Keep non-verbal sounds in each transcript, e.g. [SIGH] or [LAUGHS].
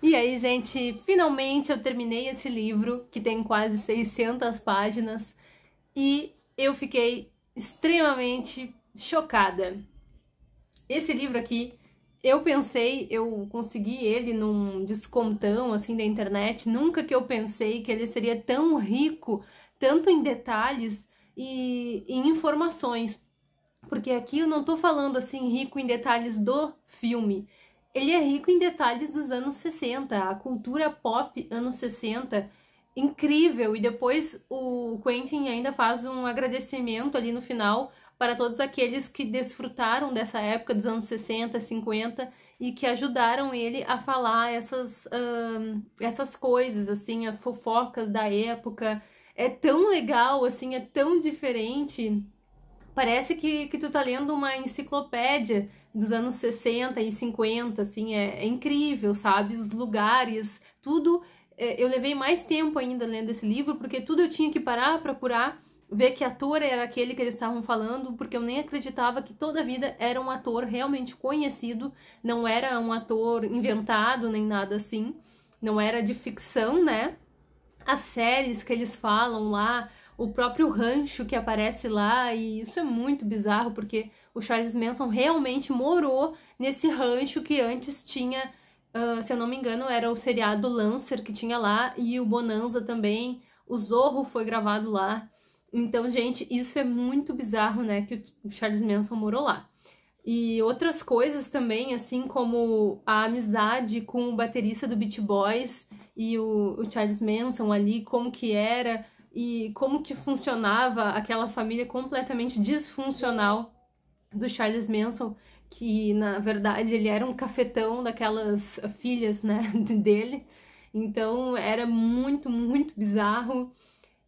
E aí, gente, finalmente eu terminei esse livro, que tem quase 600 páginas, e eu fiquei extremamente chocada. Esse livro aqui, eu pensei, eu consegui ele num descontão assim da internet, nunca que eu pensei que ele seria tão rico, tanto em detalhes e em informações. Porque aqui eu não tô falando assim rico em detalhes do filme, ele é rico em detalhes dos anos 60, a cultura pop anos 60, incrível. E depois o Quentin ainda faz um agradecimento ali no final para todos aqueles que desfrutaram dessa época dos anos 60, 50 e que ajudaram ele a falar essas, uh, essas coisas, assim, as fofocas da época. É tão legal, assim, é tão diferente parece que, que tu tá lendo uma enciclopédia dos anos 60 e 50, assim, é, é incrível, sabe? Os lugares, tudo. É, eu levei mais tempo ainda lendo esse livro, porque tudo eu tinha que parar, procurar, ver que ator era aquele que eles estavam falando, porque eu nem acreditava que toda a vida era um ator realmente conhecido, não era um ator inventado nem nada assim, não era de ficção, né? As séries que eles falam lá, o próprio rancho que aparece lá, e isso é muito bizarro, porque o Charles Manson realmente morou nesse rancho que antes tinha, uh, se eu não me engano, era o seriado Lancer que tinha lá, e o Bonanza também, o Zorro foi gravado lá. Então, gente, isso é muito bizarro, né, que o Charles Manson morou lá. E outras coisas também, assim como a amizade com o baterista do Beat Boys e o, o Charles Manson ali, como que era, e como que funcionava aquela família completamente disfuncional do Charles Manson, que na verdade ele era um cafetão daquelas filhas, né, [LAUGHS] dele. Então era muito, muito bizarro.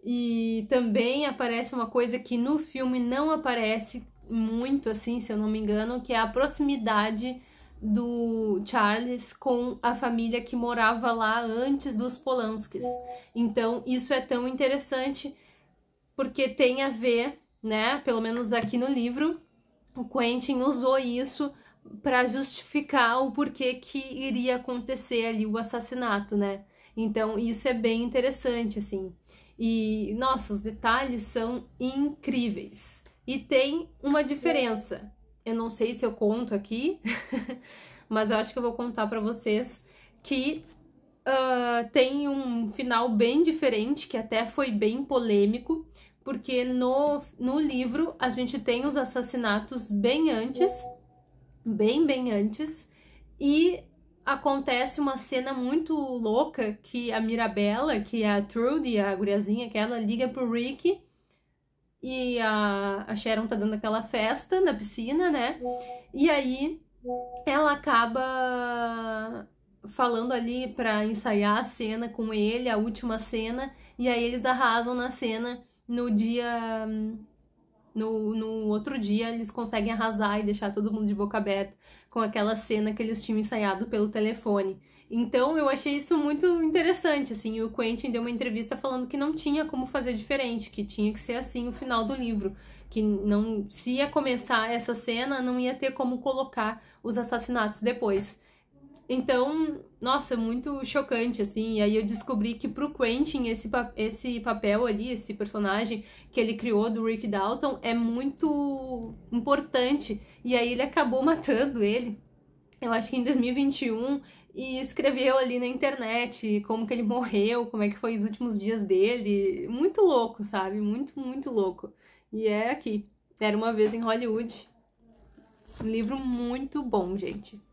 E também aparece uma coisa que no filme não aparece muito assim, se eu não me engano, que é a proximidade do Charles com a família que morava lá antes dos Polanskis. Então, isso é tão interessante porque tem a ver, né, pelo menos aqui no livro, o Quentin usou isso para justificar o porquê que iria acontecer ali o assassinato, né? Então, isso é bem interessante assim. E nossa, os detalhes são incríveis. E tem uma diferença eu não sei se eu conto aqui, [LAUGHS] mas eu acho que eu vou contar para vocês que uh, tem um final bem diferente, que até foi bem polêmico, porque no, no livro a gente tem os assassinatos bem antes, bem, bem antes, e acontece uma cena muito louca que a Mirabella, que é a Trudy, a guriazinha, que ela liga pro Rick e a, a Sharon tá dando aquela festa na piscina, né? E aí ela acaba falando ali para ensaiar a cena com ele, a última cena, e aí eles arrasam na cena no dia hum, no, no outro dia eles conseguem arrasar e deixar todo mundo de boca aberta com aquela cena que eles tinham ensaiado pelo telefone. Então eu achei isso muito interessante, assim, o Quentin deu uma entrevista falando que não tinha como fazer diferente, que tinha que ser assim o final do livro, que não se ia começar essa cena, não ia ter como colocar os assassinatos depois. Então, nossa, muito chocante, assim. E aí eu descobri que pro Quentin, esse, pa esse papel ali, esse personagem que ele criou do Rick Dalton é muito importante. E aí ele acabou matando ele, eu acho que em 2021, e escreveu ali na internet como que ele morreu, como é que foi os últimos dias dele. Muito louco, sabe? Muito, muito louco. E é aqui. Era uma vez em Hollywood. Um livro muito bom, gente.